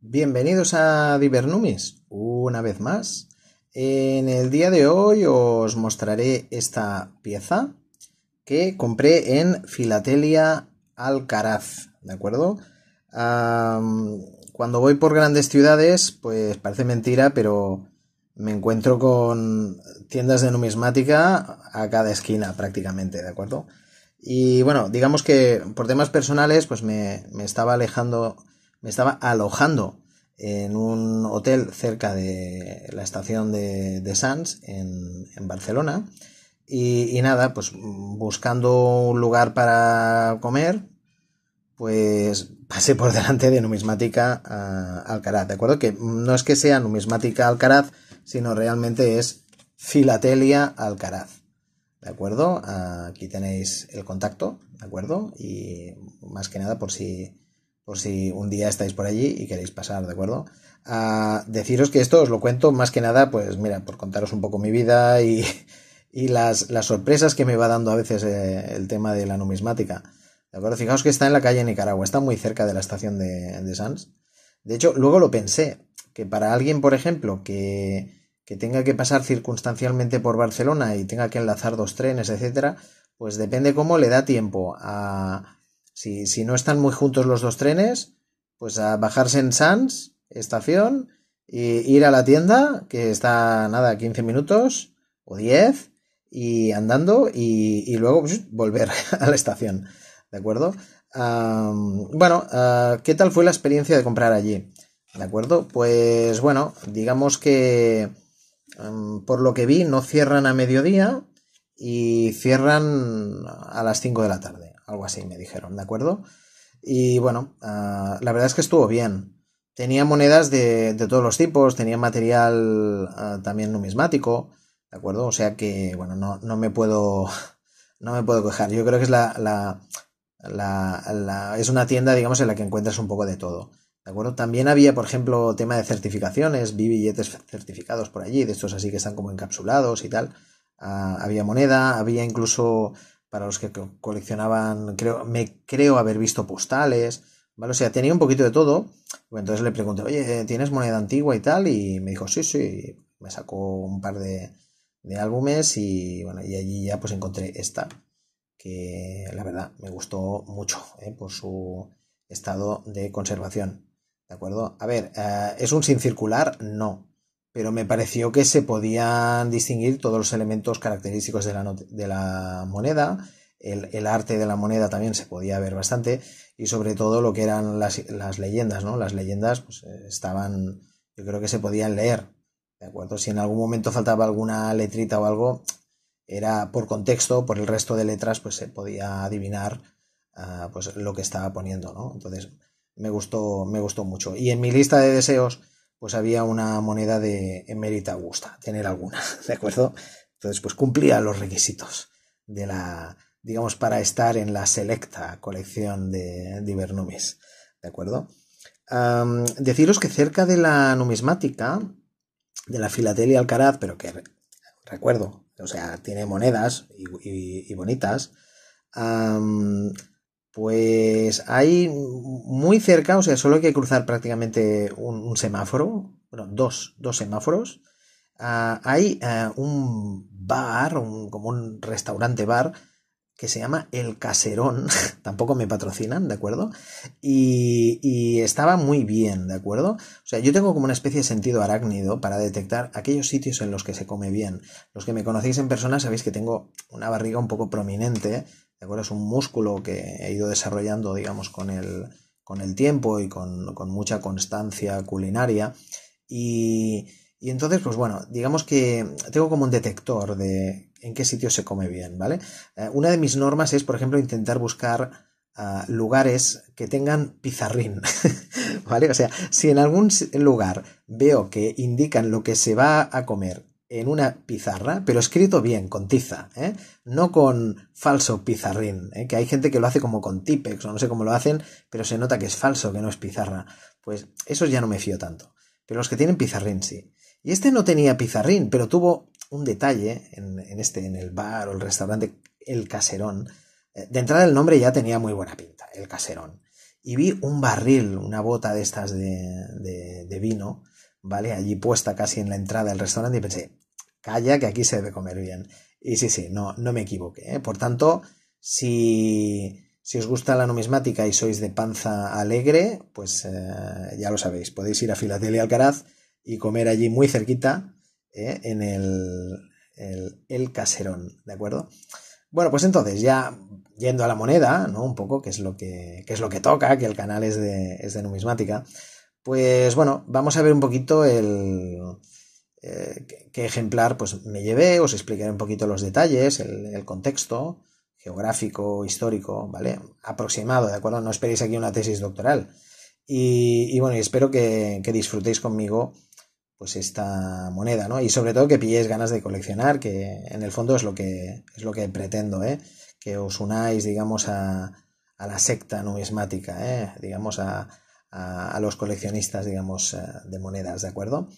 Bienvenidos a Divernumis, una vez más. En el día de hoy os mostraré esta pieza que compré en Filatelia Alcaraz, ¿de acuerdo? cuando voy por grandes ciudades, pues parece mentira, pero me encuentro con tiendas de numismática a cada esquina prácticamente, ¿de acuerdo? Y bueno, digamos que por temas personales, pues me, me estaba alejando me estaba alojando en un hotel cerca de la estación de, de Sants, en, Barcelona. Y, nada, pues buscando un lugar para comer, pues pasé por delante de Numismática Alcaraz. ¿De acuerdo? Que no es que sea Numismática Alcaraz, sino realmente es Filatelia Alcaraz. ¿De acuerdo? Aquí tenéis el contacto, ¿de acuerdo? Y más que nada por si por si un día estáis por allí y queréis pasar, ¿de acuerdo? A ah, deciros que esto os lo cuento más que nada, pues mira, por contaros un poco mi vida y, las, sorpresas que me va dando a veces eh, el tema de la numismática. ¿De acuerdo? Fijaos que está en la calle Nicaragua, está muy cerca de la estación de, de De hecho, luego lo pensé, que para alguien, por ejemplo, que, que tenga que pasar circunstancialmente por Barcelona y tenga que enlazar dos trenes, etc., pues depende cómo le da tiempo a, si, no están muy juntos los dos trenes, pues a bajarse en Sans, estación, e ir a la tienda, que está nada, 15 minutos o 10, y andando, y, luego pues, volver a la estación. ¿De acuerdo? bueno, ah, ¿qué tal fue la experiencia de comprar allí? ¿De acuerdo? Pues bueno, digamos que por lo que vi no cierran a mediodía y cierran a las 5 de la tarde algo así me dijeron, ¿de acuerdo? Y bueno, ah, la verdad es que estuvo bien. Tenía monedas de, todos los tipos, tenía material ah, también numismático, ¿de acuerdo? O sea que, bueno, no, me puedo. No me puedo quejar. Yo creo que es la, la, la, es una tienda, digamos, en la que encuentras un poco de todo. ¿De acuerdo? También había, por ejemplo, tema de certificaciones, vi billetes certificados por allí, de estos así que están como encapsulados y tal. Ah, había moneda, había incluso para los que coleccionaban, creo, me creo haber visto postales, ¿vale? O sea, tenía un poquito de todo. Entonces le pregunté, oye, eh, ¿tienes moneda antigua y tal? Y me dijo, sí, sí. Me sacó un par de, de álbumes y bueno, y allí ya pues encontré esta, que la verdad me gustó mucho ¿eh? por su estado de conservación. ¿De acuerdo? A ver, eh, ¿es un sin circular? No pero me pareció que se podían distinguir todos los elementos característicos de la, moneda, el, arte de la moneda también se podía ver bastante, y sobre todo lo que eran las, leyendas, ¿no? Las leyendas pues, eh, estaban, yo creo que se podían leer, ¿de acuerdo? Si en algún momento faltaba alguna letrita o algo, era por contexto, por el resto de letras, pues se podía adivinar ah, pues, lo que estaba poniendo, ¿no? Entonces, me gustó, me gustó mucho. Y en mi lista de deseos, pues había una moneda de emérita augusta, tener alguna, ¿de acuerdo? Entonces, pues cumplía los requisitos de la, digamos, para estar en la selecta colección de, de ¿de acuerdo? deciros que cerca de la numismática, de la Filatelia Alcaraz, pero que recuerdo, o sea, tiene monedas y, bonitas, pues hay muy cerca, o sea, solo hay que cruzar prácticamente un, semáforo, bueno, dos, dos semáforos. Ah, hay ah, un bar, un, como un restaurante bar, que se llama El Caserón. Tampoco me patrocinan, ¿de acuerdo? Y, y, estaba muy bien, ¿de acuerdo? O sea, yo tengo como una especie de sentido arácnido para detectar aquellos sitios en los que se come bien. Los que me conocéis en persona sabéis que tengo una barriga un poco prominente, ¿de acuerdo? Es un músculo que he ido desarrollando, digamos, con el con el tiempo y con, mucha constancia culinaria. Y, y, entonces, pues bueno, digamos que tengo como un detector de en qué sitio se come bien, ¿vale? Eh, una de mis normas es, por ejemplo, intentar buscar ah, lugares que tengan pizarrín, ¿vale? O sea, si en algún lugar veo que indican lo que se va a comer en una pizarra, pero escrito bien, con tiza, ¿eh? no con falso pizarrín, ¿eh? que hay gente que lo hace como con tipex o no sé cómo lo hacen, pero se nota que es falso, que no es pizarra. Pues esos ya no me fío tanto, pero los que tienen pizarrín sí. Y este no tenía pizarrín, pero tuvo un detalle en, este, en el bar o el restaurante, el caserón. Eh, de entrada el nombre ya tenía muy buena pinta, el caserón. Y vi un barril, una bota de estas de, de vino, ¿vale? Allí puesta casi en la entrada del restaurante y pensé, calla, que aquí se debe comer bien. Y sí, sí, no, no me equivoque. ¿eh? Por tanto, si, si, os gusta la numismática y sois de panza alegre, pues eh, ya lo sabéis, podéis ir a Filatelia Alcaraz y comer allí muy cerquita ¿eh? en el, el, caserón, ¿de acuerdo? Bueno, pues entonces ya yendo a la moneda, ¿no? Un poco, que es lo que, es lo que toca, que el canal es es de numismática, pues bueno, vamos a ver un poquito el eh, qué ejemplar pues me llevé, os explicaré un poquito los detalles, el, contexto geográfico, histórico, ¿vale? Aproximado, ¿de acuerdo? No esperéis aquí una tesis doctoral. Y, bueno, espero que, disfrutéis conmigo pues esta moneda, ¿no? Y sobre todo que pilléis ganas de coleccionar, que en el fondo es lo que, es lo que pretendo, ¿eh? Que os unáis, digamos, a, a la secta numismática, ¿eh? digamos, a, a, a los coleccionistas, digamos, eh, de monedas, ¿de acuerdo?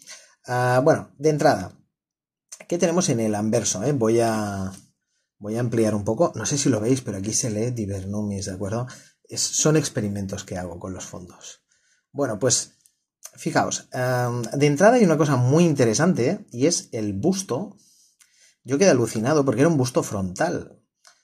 Ah, bueno, de entrada, ¿qué tenemos en el anverso? Eh? Voy, a, voy a ampliar un poco. No sé si lo veis, pero aquí se lee Divernumis, ¿de acuerdo? son experimentos que hago con los fondos. Bueno, pues fijaos, em, de entrada hay una cosa muy interesante ¿eh? y es el busto. Yo quedé alucinado porque era un busto frontal.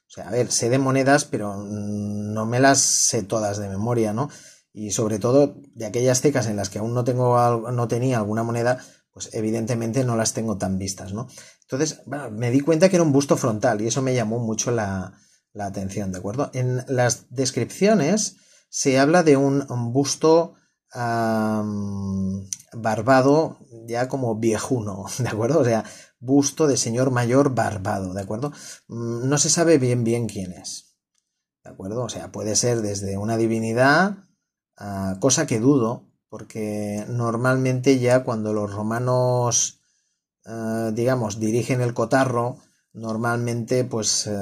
O sea, a ver, sé de monedas, pero no me las sé todas de memoria, ¿no? Y sobre todo de aquellas cecas en las que aún no, tengo, no tenía alguna moneda, pues evidentemente no las tengo tan vistas, ¿no? Entonces, me di cuenta que era un busto frontal y eso me llamó mucho la, atención, ¿de acuerdo? En las descripciones se habla de un, busto barbado ya como viejuno, ¿de acuerdo? O sea, busto de señor mayor barbado, ¿de acuerdo? Mm, no se sabe bien bien quién es, ¿de acuerdo? O sea, puede ser desde una divinidad, ah, cosa que dudo, porque normalmente ya cuando los romanos, eh, digamos, dirigen el cotarro, normalmente pues eh,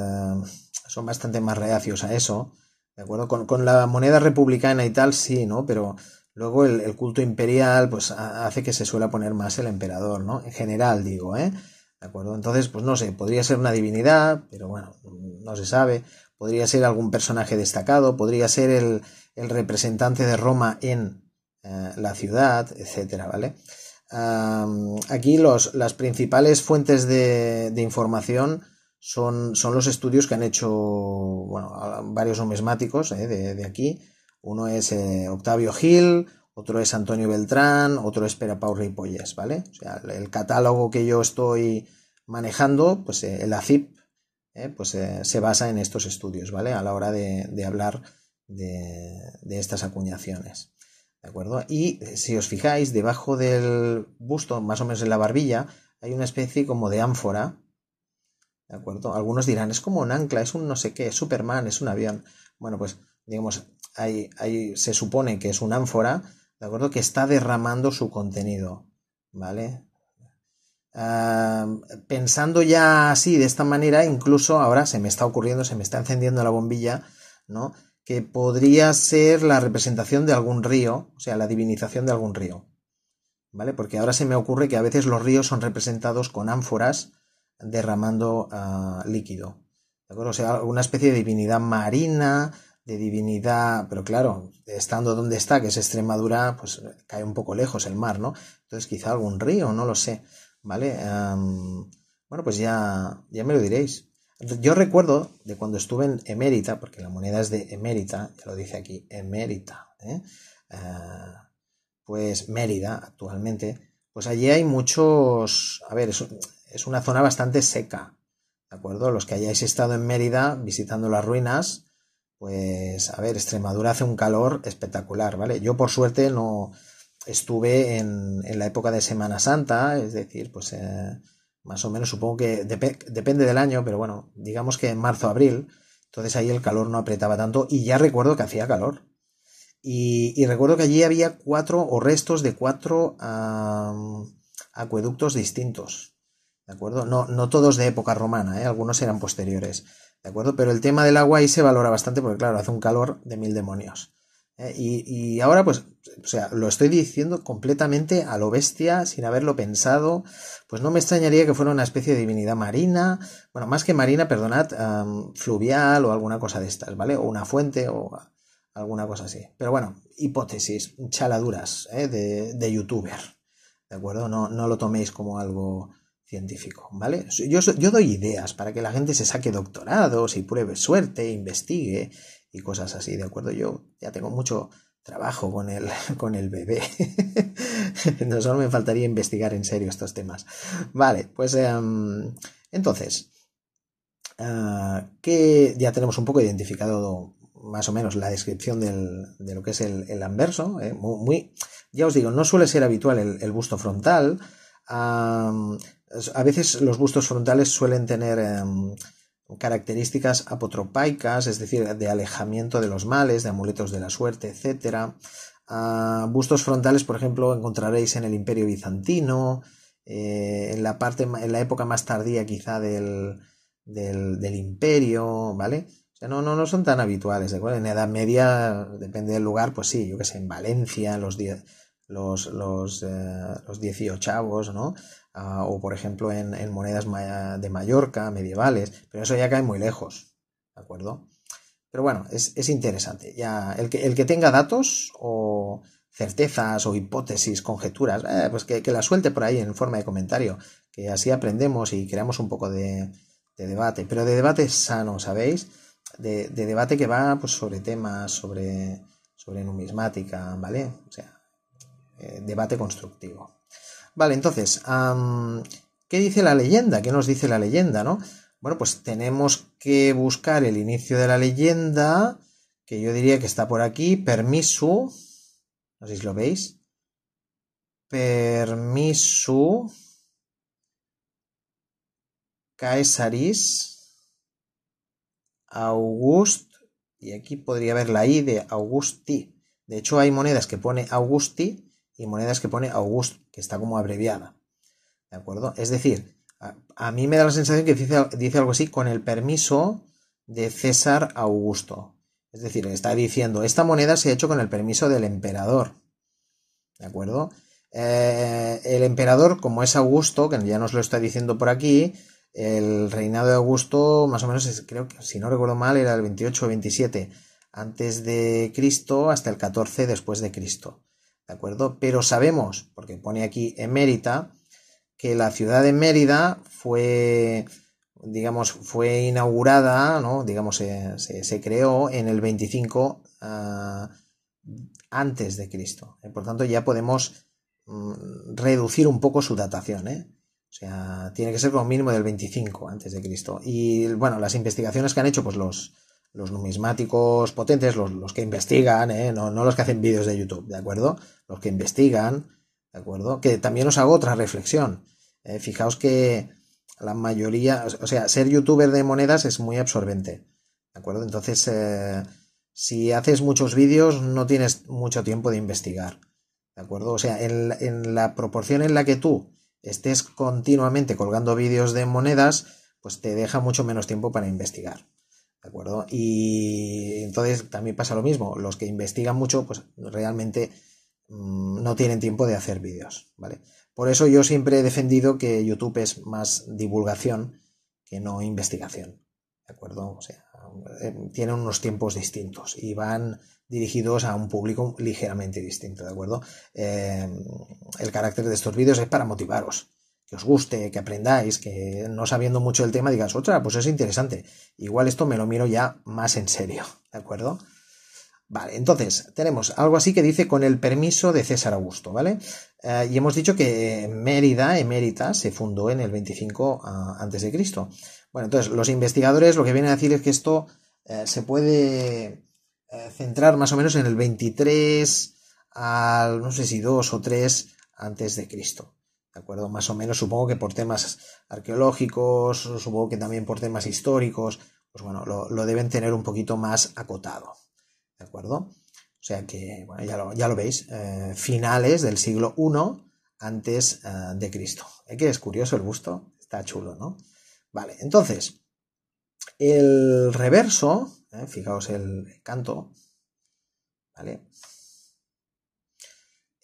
son bastante más reacios a eso, ¿de acuerdo? Con, la moneda republicana y tal, sí, ¿no? Pero luego el, culto imperial pues hace que se suela poner más el emperador, ¿no? En general digo, ¿eh? ¿De acuerdo? Entonces, pues no sé, podría ser una divinidad, pero bueno, no se sabe. Podría ser algún personaje destacado, podría ser el representante de Roma en eh, la ciudad, etcétera, ¿vale? aquí las principales fuentes de, información son, los estudios que han hecho varios numismáticos eh, de, aquí. Uno es eh, Octavio Gil, otro es Antonio Beltrán, otro es Perapau Ripolles, ¿vale? el catálogo que yo estoy manejando, pues el ACIP, pues se basa en estos estudios, ¿vale? A la hora de, hablar de estas acuñaciones. ¿De acuerdo? Y eh, si os fijáis, debajo del busto, más o menos en la barbilla, hay una especie como de ánfora. ¿De acuerdo? Algunos dirán, es como un ancla, es un no sé qué, Superman, es un avión. Bueno, pues digamos, ahí se supone que es un ánfora, ¿de acuerdo? Que está derramando su contenido, ¿vale? Ah, pensando ya así, de esta manera, incluso ahora se me está ocurriendo, se me está encendiendo la bombilla, ¿no? que podría ser la representación de algún río, o sea, la divinización de algún río. ¿Vale? Porque ahora se me ocurre que a veces los ríos son representados con ánforas derramando ah, líquido. ¿De acuerdo? O sea, alguna especie de divinidad marina, de divinidad, pero claro, estando donde está, que es Extremadura, pues cae un poco lejos el mar, ¿no? Entonces quizá algún río, no lo sé, ¿vale? bueno, pues ya, ya me lo diréis yo recuerdo de cuando estuve en emérita, porque la moneda es de emérita, ya lo dice aquí, emérita, ¿eh? Eh, pues Mérida actualmente, pues allí hay muchos, a ver, es, una zona bastante seca, ¿de acuerdo? Los que hayáis estado en Mérida visitando las ruinas, pues, a ver, Extremadura hace un calor espectacular, ¿vale? Yo por suerte no estuve en, en la época de Semana Santa, es decir, pues... Eh, más o menos, supongo que depende del año, pero bueno, digamos que en marzo, abril, entonces ahí el calor no apretaba tanto y ya recuerdo que hacía calor. Y, recuerdo que allí había cuatro o restos de cuatro acueductos distintos. ¿De acuerdo? No, todos de época romana, ¿eh? algunos eran posteriores. ¿De acuerdo? Pero el tema del agua ahí se valora bastante porque, claro, hace un calor de mil demonios. Eh, y, ahora, pues, o sea, lo estoy diciendo completamente a lo bestia, sin haberlo pensado. Pues no me extrañaría que fuera una especie de divinidad marina, bueno, más que marina, perdonad, fluvial o alguna cosa de estas, ¿vale? O una fuente o alguna cosa así. Pero bueno, hipótesis, chaladuras ¿eh? de, de, youtuber, ¿de acuerdo? No, no lo toméis como algo científico, ¿vale? Yo, yo doy ideas para que la gente se saque doctorados y pruebe suerte, investigue y cosas así, ¿de acuerdo? Yo ya tengo mucho trabajo con el, con el bebé. no solo me faltaría investigar en serio estos temas. Vale, pues em, entonces, ah, que ya tenemos un poco identificado más o menos la descripción de lo que es el, anverso. ¿eh? muy, ya os digo, no suele ser habitual el, busto frontal. a veces los bustos frontales suelen tener... Em, características apotropaicas, es decir, de alejamiento de los males, de amuletos de la suerte, etc. Ah, bustos frontales, por ejemplo, encontraréis en el Imperio Bizantino, eh, en, la parte, en la época más tardía quizá del, Imperio, ¿vale? O sea, no, no, no son tan habituales, ¿de acuerdo? En Edad Media, depende del lugar, pues sí, yo que sé, en Valencia, los, diez, los, los, eh, los ¿no? Ah, o por ejemplo en, monedas de Mallorca, medievales, pero eso ya cae muy lejos, ¿de acuerdo? Pero bueno, es, interesante. Ya, el, que, tenga datos o certezas o hipótesis, conjeturas, eh, pues que, que las suelte por ahí en forma de comentario, que así aprendemos y creamos un poco de, debate, pero de debate sano, ¿sabéis? De, debate que va pues, sobre temas, sobre, numismática, ¿vale? O sea, eh, debate constructivo. Vale, entonces, ¿qué dice la leyenda? ¿Qué nos dice la leyenda, no? Bueno, pues tenemos que buscar el inicio de la leyenda, que yo diría que está por aquí, permiso, no sé si lo veis, permiso, Caesaris, August, y aquí podría haber la I de Augusti. De hecho, hay monedas que pone Augusti y monedas que pone August que está como abreviada. ¿De acuerdo? Es decir, a, mí me da la sensación que dice, algo así con el permiso de César Augusto. Es decir, está diciendo, esta moneda se ha hecho con el permiso del emperador. ¿De acuerdo? Eh, el emperador, como es Augusto, que ya nos lo está diciendo por aquí, el reinado de Augusto, más o menos, creo que, si no recuerdo mal, era el 28 o 27 antes de Cristo hasta el 14 después de Cristo. ¿de acuerdo? Pero sabemos, porque pone aquí emérita, que la ciudad de Mérida fue, digamos, fue inaugurada, ¿no? Digamos, se, creó en el 25 ah, antes de Cristo. Eh, por tanto, ya podemos mm, reducir un poco su datación, ¿eh? O sea, tiene que ser como mínimo del 25 antes de Cristo. Y bueno, las investigaciones que han hecho, pues los, los numismáticos potentes, los, que investigan, ¿eh? no, los que hacen vídeos de YouTube, ¿de acuerdo? Los que investigan, ¿de acuerdo? Que también os hago otra reflexión. ¿eh? fijaos que la mayoría, o sea, ser youtuber de monedas es muy absorbente, ¿de acuerdo? Entonces, eh, si haces muchos vídeos, no tienes mucho tiempo de investigar, ¿de acuerdo? O sea, en, en la proporción en la que tú estés continuamente colgando vídeos de monedas, pues te deja mucho menos tiempo para investigar. ¿De acuerdo? Y entonces también pasa lo mismo. Los que investigan mucho, pues realmente mm, no tienen tiempo de hacer vídeos, ¿vale? Por eso yo siempre he defendido que YouTube es más divulgación que no investigación, ¿de acuerdo? O sea, eh, tienen unos tiempos distintos y van dirigidos a un público ligeramente distinto, ¿de acuerdo? Eh, el carácter de estos vídeos es para motivaros, que os guste, que aprendáis, que no sabiendo mucho del tema digas, otra, pues es interesante. Igual esto me lo miro ya más en serio, ¿de acuerdo? Vale, entonces tenemos algo así que dice con el permiso de César Augusto, ¿vale? Eh, y hemos dicho que Mérida, Emérita, se fundó en el 25 a.C. Bueno, entonces los investigadores lo que vienen a decir es que esto eh, se puede eh, centrar más o menos en el 23 al, no sé si 2 o 3 antes de Cristo. ¿De acuerdo? Más o menos, supongo que por temas arqueológicos, supongo que también por temas históricos, pues bueno, lo, deben tener un poquito más acotado. ¿De acuerdo? O sea que, bueno, ya lo, veis, eh, finales del siglo I antes eh, de Cristo. Que es curioso el busto, está chulo, ¿no? Vale, entonces, el reverso, eh, fijaos el canto, ¿vale?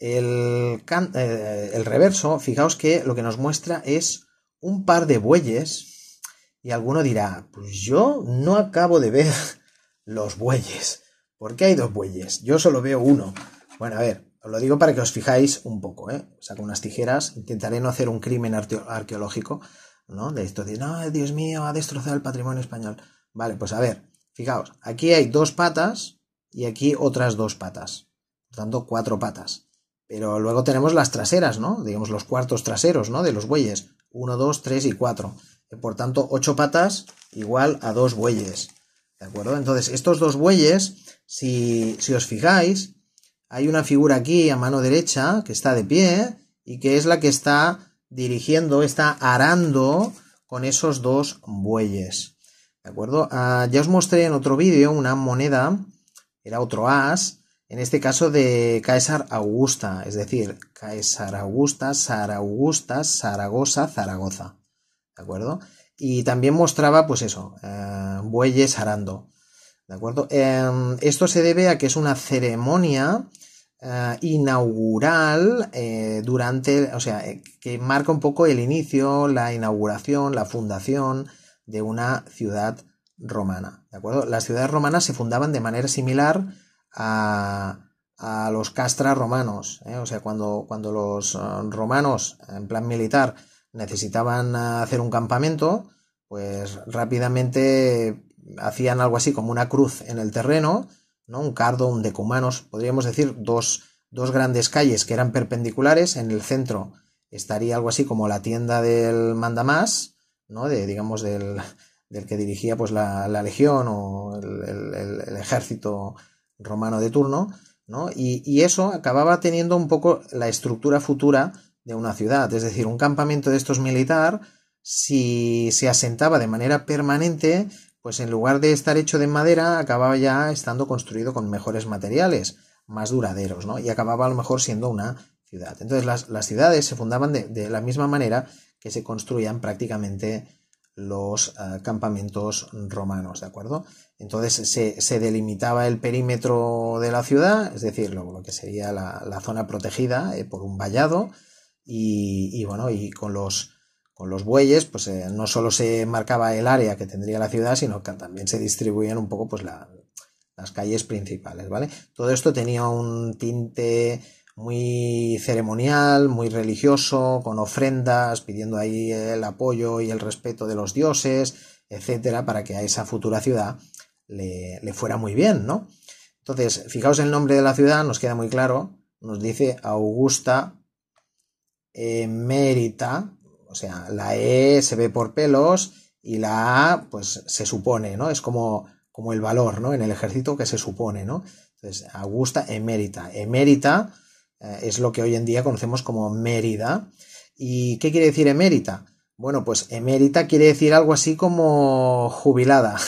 El, eh, el reverso, fijaos que lo que nos muestra es un par de bueyes y alguno dirá, pues yo no acabo de ver los bueyes. ¿Por qué hay dos bueyes? Yo solo veo uno. Bueno, a ver, os lo digo para que os fijáis un poco, ¿eh? Saco unas tijeras, intentaré no hacer un crimen arqueológico, ¿no? De esto de, no, Dios mío, ha destrozado el patrimonio español. Vale, pues a ver, fijaos, aquí hay dos patas y aquí otras dos patas. dando cuatro patas. Pero luego tenemos las traseras, ¿no? Digamos los cuartos traseros, ¿no? De los bueyes. 1, 2, 3 y 4. Eh, por tanto, 8 patas igual a 2 bueyes. ¿De acuerdo? Entonces, estos dos bueyes, si, si os fijáis, hay una figura aquí a mano derecha que está de pie y que es la que está dirigiendo, está arando con esos dos bueyes. ¿De acuerdo? Ah, ya os mostré en otro vídeo una moneda, era otro as, en este caso de Caesar Augusta, es decir, Caesar Augusta, Augusta, Zaragoza, Zaragoza. ¿De acuerdo? Y también mostraba, pues eso, eh, bueyes arando. ¿De acuerdo? Em, esto se debe a que es una ceremonia eh, inaugural eh, durante, o sea, que marca un poco el inicio, la inauguración, la fundación de una ciudad romana. ¿De acuerdo? Las ciudades romanas se fundaban de manera similar a, los castra romanos. ¿eh? O sea, cuando, cuando los eh, romanos, en plan militar, necesitaban hacer un campamento, pues rápidamente hacían algo así como una cruz en el terreno, ¿no? Un cardo, un decumanos, podríamos decir dos, grandes calles que eran perpendiculares. En el centro estaría algo así como la tienda del mandamás, ¿no? De, digamos, del, del que dirigía pues la, legión o el ejército romano de turno, ¿no? Y, eso acababa teniendo un poco la estructura futura de una ciudad, es decir, un campamento de estos militar, si se asentaba de manera permanente, pues en lugar de estar hecho de madera, acababa ya estando construido con mejores materiales, más duraderos, ¿no? Y acababa a lo mejor siendo una ciudad. Entonces las, ciudades se fundaban de, la misma manera que se construían prácticamente los eh, campamentos romanos, ¿de acuerdo? Entonces se, delimitaba el perímetro de la ciudad, es decir, lo, que sería la, zona protegida eh, por un vallado y, bueno, y con los, con los bueyes, pues eh, no solo se marcaba el área que tendría la ciudad, sino que también se distribuían un poco pues las calles principales, ¿vale? Todo esto tenía un tinte muy ceremonial, muy religioso, con ofrendas, pidiendo ahí el apoyo y el respeto de los dioses, etcétera, para que a esa futura ciudad le, fuera muy bien, ¿no? Entonces, fijaos el nombre de la ciudad, nos queda muy claro, nos dice Augusta Emérita, eh, o sea, la E se ve por pelos y la A, pues se supone, ¿no? Es como, como el valor, ¿no? En el ejército que se supone, ¿no? Entonces, Augusta Emérita. Emérita eh, es lo que hoy en día conocemos como Mérida. ¿Y qué quiere decir emérita? Bueno, pues emérita quiere decir algo así como jubilada,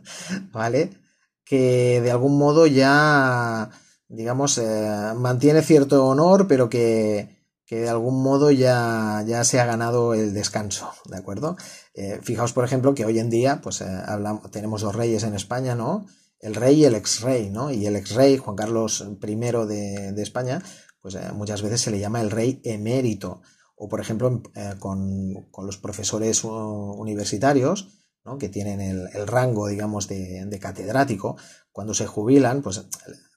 ¿vale? Que de algún modo ya, digamos, eh, mantiene cierto honor, pero que, de algún modo ya, ya, se ha ganado el descanso, ¿de acuerdo? Eh, fijaos, por ejemplo, que hoy en día, pues eh, tenemos dos reyes en España, ¿no? El rey y el ex-rey, ¿no? Y el ex-rey, Juan Carlos I de, de España, pues muchas veces se le llama el rey emérito o por ejemplo eh, con, los profesores universitarios, que tienen el, rango, digamos, de, catedrático, cuando se jubilan, pues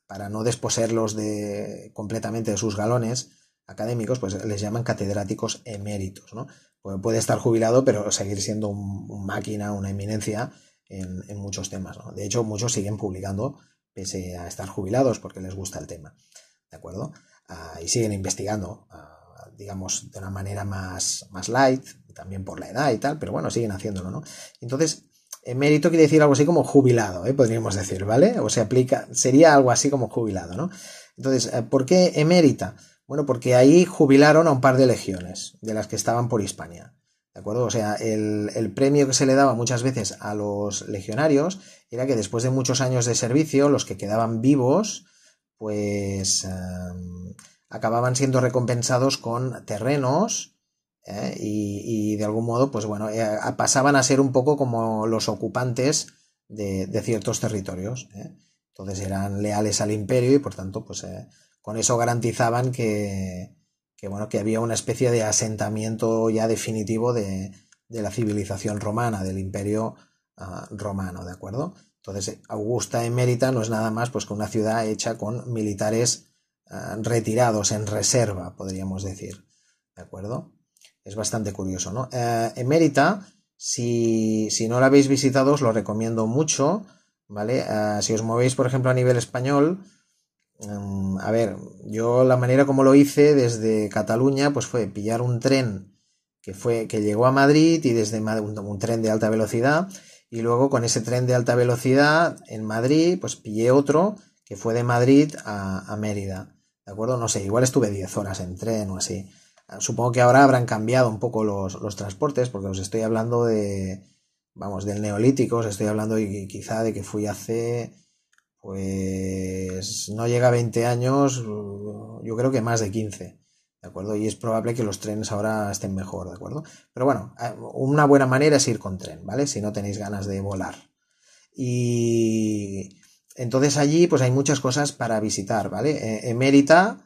para no desposerlos de, completamente de sus galones académicos, pues les llaman catedráticos eméritos. ¿no? Pues, puede estar jubilado, pero seguir siendo un, máquina, una eminencia en, muchos temas. De hecho, muchos siguen publicando pese a estar jubilados porque les gusta el tema. ¿De acuerdo? Ah, y siguen investigando. Ah, digamos, de una manera más, más light, también por la edad y tal, pero bueno, siguen haciéndolo, ¿no? Entonces, emérito quiere decir algo así como jubilado, ¿eh? podríamos decir, ¿vale? O se aplica, sería algo así como jubilado, ¿no? Entonces, eh, ¿por qué emérita? Bueno, porque ahí jubilaron a un par de legiones, de las que estaban por Hispania. ¿De acuerdo? O sea, el, premio que se le daba muchas veces a los legionarios era que después de muchos años de servicio, los que quedaban vivos, pues em, acababan siendo recompensados con terrenos ¿eh? y, de algún modo, pues bueno, eh, pasaban a ser un poco como los ocupantes de, ciertos territorios. ¿eh? Entonces eran leales al imperio y por tanto, pues con eso garantizaban que, bueno, que había una especie de asentamiento ya definitivo de, la civilización romana, del imperio ah, romano, ¿de acuerdo? Entonces, Augusta Emérita no es nada más pues, que una ciudad hecha con militares Ah, retirados en reserva, podríamos decir. ¿De acuerdo? Es bastante curioso, ¿no? Eh, si, no lo habéis visitado, os lo recomiendo mucho, ¿vale? Eh, si os movéis, por ejemplo, a nivel español, mm, a ver, yo la manera como lo hice desde Cataluña, pues fue pillar un tren que, fue, que llegó a Madrid y desde un, un tren de alta velocidad, y luego con ese tren de alta velocidad en Madrid, pues pillé otro que fue de Madrid a, a Mérida. ¿De acuerdo? No sé, igual estuve 10 horas en tren o así. Ah, supongo que ahora habrán cambiado un poco los, transportes, porque os estoy hablando de, vamos, del neolítico, os estoy hablando y quizá de que fui hace, pues, no llega a 20 años, yo creo que más de 15. ¿De acuerdo? Y es probable que los trenes ahora estén mejor, ¿de acuerdo? Pero bueno, ah, una buena manera es ir con tren, ¿vale? Si no tenéis ganas de volar. Y entonces allí pues hay muchas cosas para visitar, ¿vale? E, Emérita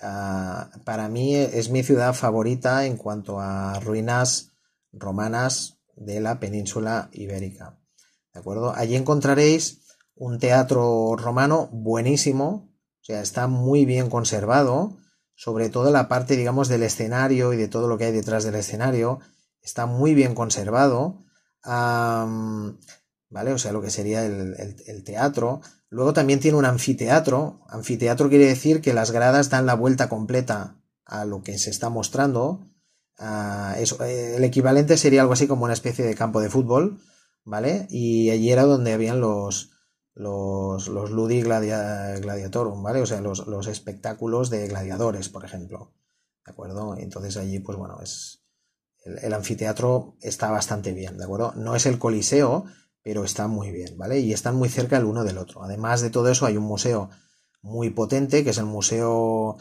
ah, para mí es mi ciudad favorita en cuanto a ruinas romanas de la península ibérica. ¿De acuerdo? Allí encontraréis un teatro romano buenísimo, o sea, está muy bien conservado, sobre todo la parte, digamos, del escenario y de todo lo que hay detrás del escenario, está muy bien conservado. ¿vale? O sea, lo que sería el, teatro. Luego también tiene un anfiteatro. Anfiteatro quiere decir que las gradas dan la vuelta completa a lo que se está mostrando. Ah, eh, el equivalente sería algo así como una especie de campo de fútbol, ¿vale? Y allí era donde habían los, los, ludi gladiatorum, ¿vale? O sea, los, espectáculos de gladiadores, por ejemplo. ¿De acuerdo? Entonces allí, pues bueno, es. El, el anfiteatro está bastante bien, ¿de acuerdo? No es el coliseo, pero está muy bien, ¿vale? Y están muy cerca el uno del otro. Además de todo eso, hay un museo muy potente, que es el Museo...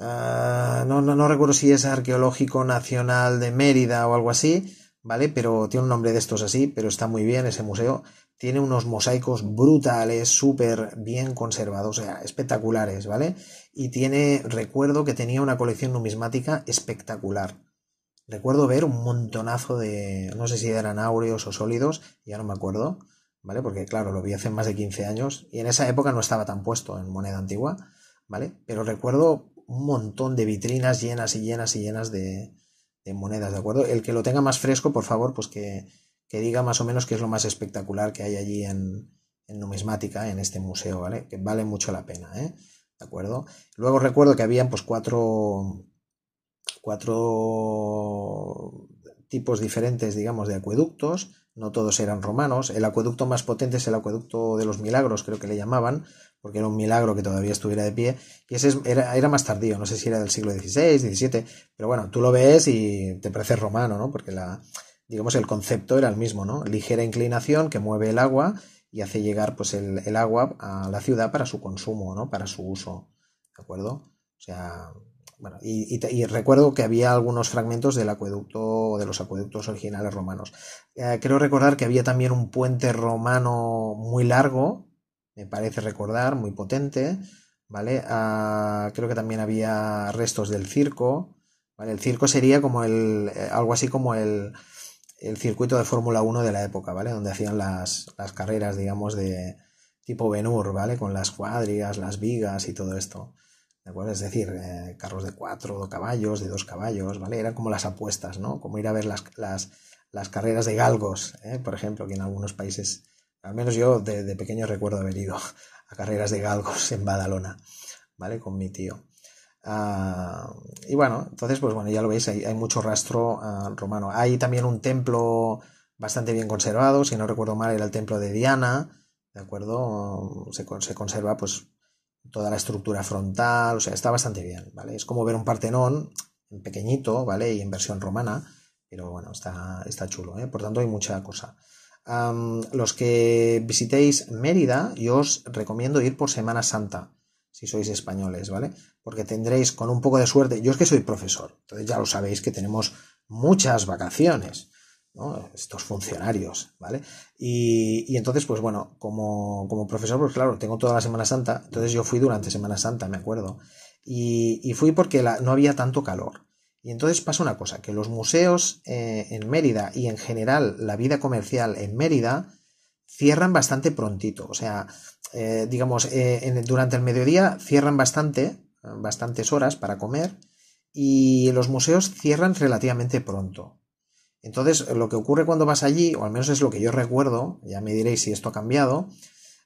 Ah, no, no recuerdo si es Arqueológico Nacional de Mérida o algo así, ¿vale? Pero tiene un nombre de estos así, pero está muy bien ese museo. Tiene unos mosaicos brutales, súper bien conservados, o sea, espectaculares, ¿vale? Y tiene, recuerdo que tenía una colección numismática espectacular recuerdo ver un montonazo de, no sé si eran áureos o sólidos, ya no me acuerdo, ¿vale? Porque claro, lo vi hace más de 15 años y en esa época no estaba tan puesto en moneda antigua, ¿vale? Pero recuerdo un montón de vitrinas llenas y llenas y llenas de, monedas, ¿de acuerdo? El que lo tenga más fresco, por favor, pues que, diga más o menos qué es lo más espectacular que hay allí en, en numismática, en este museo, ¿vale? Que vale mucho la pena, ¿eh? ¿De acuerdo? Luego recuerdo que habían pues cuatro cuatro tipos diferentes, digamos, de acueductos. No todos eran romanos. El acueducto más potente es el acueducto de los milagros, creo que le llamaban, porque era un milagro que todavía estuviera de pie. Y ese era, era más tardío, no sé si era del siglo XVI, XVII, pero bueno, tú lo ves y te parece romano, ¿no? Porque la, digamos, el concepto era el mismo, ¿no? Ligera inclinación que mueve el agua y hace llegar, pues, el agua a la ciudad para su consumo, ¿no? Para su uso, ¿de acuerdo? O sea, bueno, y, y, recuerdo que había algunos fragmentos del acueducto, de los acueductos originales romanos. Eh, creo recordar que había también un puente romano muy largo, me parece recordar, muy potente, ¿vale? Ah, creo que también había restos del circo, El circo sería como el, eh, algo así como el, el circuito de Fórmula 1 de la época, ¿vale? Donde hacían las, las carreras, digamos, de tipo Benur, ¿vale? Con las cuadrigas, las vigas y todo esto. Es decir, eh, carros de cuatro caballos, de dos caballos, ¿vale? Eran como las apuestas, ¿no? Como ir a ver las, las, carreras de galgos, ¿eh? por ejemplo, que en algunos países, al menos yo de, pequeño recuerdo haber ido a carreras de galgos en Badalona, ¿vale? Con mi tío. Ah, y bueno, entonces, pues bueno, ya lo veis, hay, hay mucho rastro ah, romano. Hay también un templo bastante bien conservado, si no recuerdo mal, era el templo de Diana, ¿de acuerdo? Se, se conserva, pues toda la estructura frontal, o sea, está bastante bien, ¿vale? Es como ver un Partenón pequeñito, ¿vale? Y en versión romana, pero bueno, está, está chulo, ¿eh? Por tanto, hay mucha cosa. los que visitéis Mérida, yo os recomiendo ir por Semana Santa, si sois españoles, ¿vale? Porque tendréis con un poco de suerte, yo es que soy profesor, entonces ya lo sabéis que tenemos muchas vacaciones estos funcionarios, ¿vale? Y, entonces, pues bueno, como, profesor, pues claro, tengo toda la Semana Santa, entonces yo fui durante Semana Santa, me acuerdo, y, fui porque no había tanto calor. Y entonces pasa una cosa, que los museos eh, en Mérida y en general la vida comercial en Mérida cierran bastante prontito, o sea, eh, digamos, eh, durante el mediodía cierran bastante, bastantes horas para comer, y los museos cierran relativamente pronto. Entonces, lo que ocurre cuando vas allí, o al menos es lo que yo recuerdo, ya me diréis si esto ha cambiado,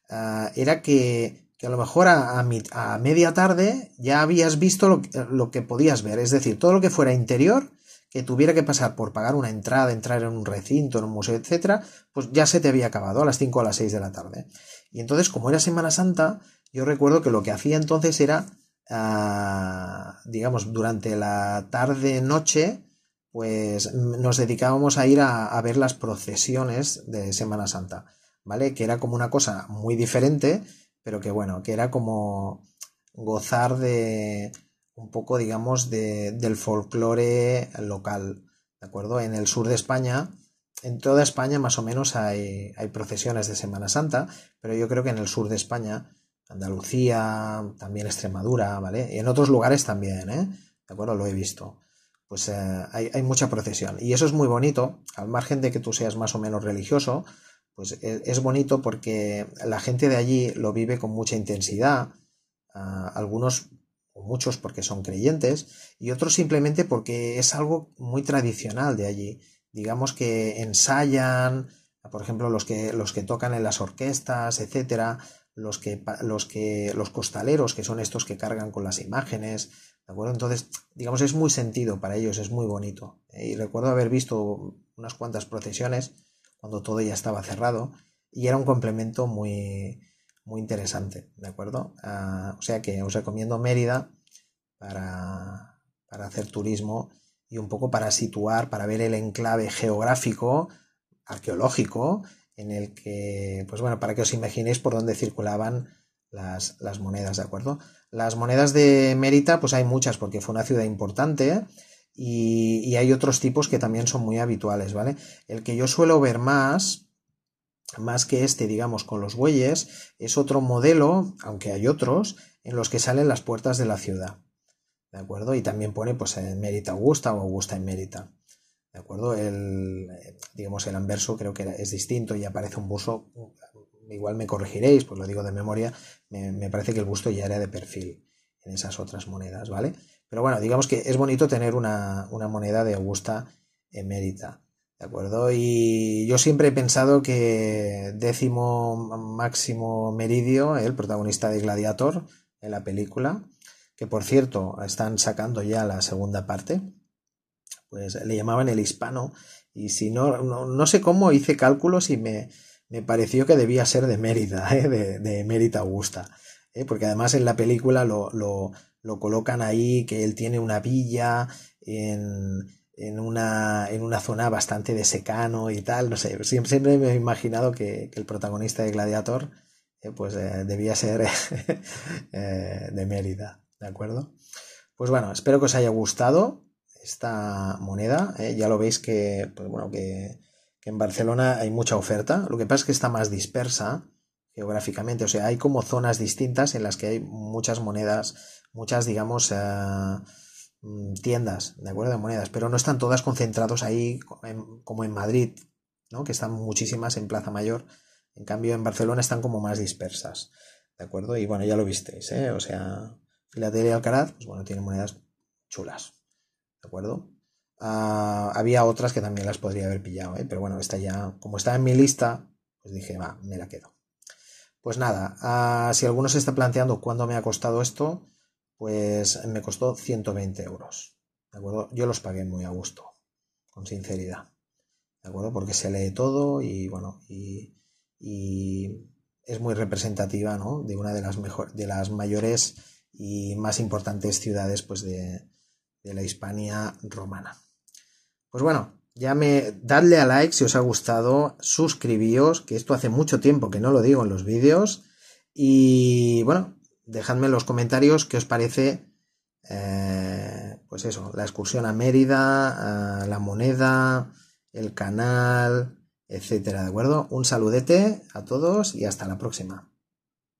ah, era que, a lo mejor a, media tarde ya habías visto lo, que podías ver, es decir, todo lo que fuera interior, que tuviera que pasar por pagar una entrada, entrar en un recinto, en un museo, etcétera, pues ya se te había acabado a las 5 o a las 6 de la tarde. Y entonces, como era Semana Santa, yo recuerdo que lo que hacía entonces era, ah, digamos, durante la tarde-noche, pues mm, nos dedicábamos a ir a, ver las procesiones de Semana Santa, ¿vale? Que era como una cosa muy diferente, pero que bueno, que era como gozar de un poco, digamos, del folclore local, ¿de acuerdo? En el sur de España, en toda España más o menos hay, hay procesiones de Semana Santa, pero yo creo que en el sur de España, Andalucía, también Extremadura, ¿vale? Y en otros lugares también, ¿eh? ¿De acuerdo? Lo he visto pues eh, hay, mucha procesión. Y eso es muy bonito, al margen de que tú seas más o menos religioso, pues e, es, bonito porque la gente de allí lo vive con mucha intensidad, ah, algunos muchos porque son creyentes y otros simplemente porque es algo muy tradicional de allí. Digamos que ensayan, por ejemplo, los que, los que tocan en las orquestas, etcétera, los que, los costaleros, que son estos que cargan con las imágenes, ¿De acuerdo? Entonces, digamos, es muy sentido para ellos, es muy bonito. Eh, y recuerdo haber visto unas cuantas procesiones cuando todo ya estaba cerrado y era un complemento muy, muy interesante, ¿de acuerdo? Ah, o sea que os recomiendo Mérida para, para hacer turismo y un poco para situar, para ver el enclave geográfico, arqueológico, en el que, pues bueno, para que os imaginéis por dónde circulaban las, monedas, ¿de acuerdo? Las monedas de Mérita, pues hay muchas, porque fue una ciudad importante ¿eh? y, hay otros tipos que también son muy habituales, ¿vale? El que yo suelo ver más, más que este, digamos, con los bueyes, es otro modelo, aunque hay otros, en los que salen las puertas de la ciudad. ¿De acuerdo? Y también pone, pues, en Mérita Augusta o Augusta en Mérita. ¿De acuerdo? El, digamos, el anverso creo que es distinto y aparece un buzo igual me corregiréis, pues lo digo de memoria, me, parece que el busto ya era de perfil en esas otras monedas, ¿vale? Pero bueno, digamos que es bonito tener una, moneda de Augusta emérita, ¿de acuerdo? Y yo siempre he pensado que décimo máximo meridio, el protagonista de Gladiator, en la película, que por cierto están sacando ya la segunda parte, pues le llamaban el hispano, y si no, no sé cómo hice cálculos y me me pareció que debía ser de Mérida, ¿eh? de, Mérida Augusta. ¿eh? Porque además en la película lo, colocan ahí, que él tiene una villa en, una, en una zona bastante de secano y tal. No sé, siempre, me he imaginado que, el protagonista de Gladiator eh, pues, debía ser de Mérida. ¿De acuerdo? Pues bueno, espero que os haya gustado esta moneda. Ya lo veis que, pues bueno, que que en Barcelona hay mucha oferta, lo que pasa es que está más dispersa geográficamente, o sea, hay como zonas distintas en las que hay muchas monedas, muchas, digamos, eh, mm, tiendas, ¿de acuerdo? De monedas, pero no están todas concentradas ahí como en Madrid, ¿no? Que están muchísimas en Plaza Mayor, en cambio en Barcelona están como más dispersas, ¿de acuerdo? Y bueno, ya lo visteis, ¿eh? O sea, filatelia y Alcaraz, pues bueno, tiene monedas chulas, ¿de acuerdo? Ah, había otras que también las podría haber pillado, ¿eh? pero bueno, esta ya, como está en mi lista, pues dije, va, me la quedo. Pues nada, ah, si alguno se está planteando cuándo me ha costado esto, pues me costó 120 euros. ¿De acuerdo? Yo los pagué muy a gusto, con sinceridad. ¿De acuerdo? Porque se lee todo y bueno, y, es muy representativa, ¿no? De una de las, mejor, de las mayores y más importantes ciudades pues, de la Hispania romana. Pues bueno, ya me dadle a like si os ha gustado, suscribíos, que esto hace mucho tiempo que no lo digo en los vídeos, y bueno, dejadme en los comentarios qué os parece, eh, pues eso, la excursión a Mérida, la moneda, el canal, etcétera, ¿de acuerdo? Un saludete a todos y hasta la próxima.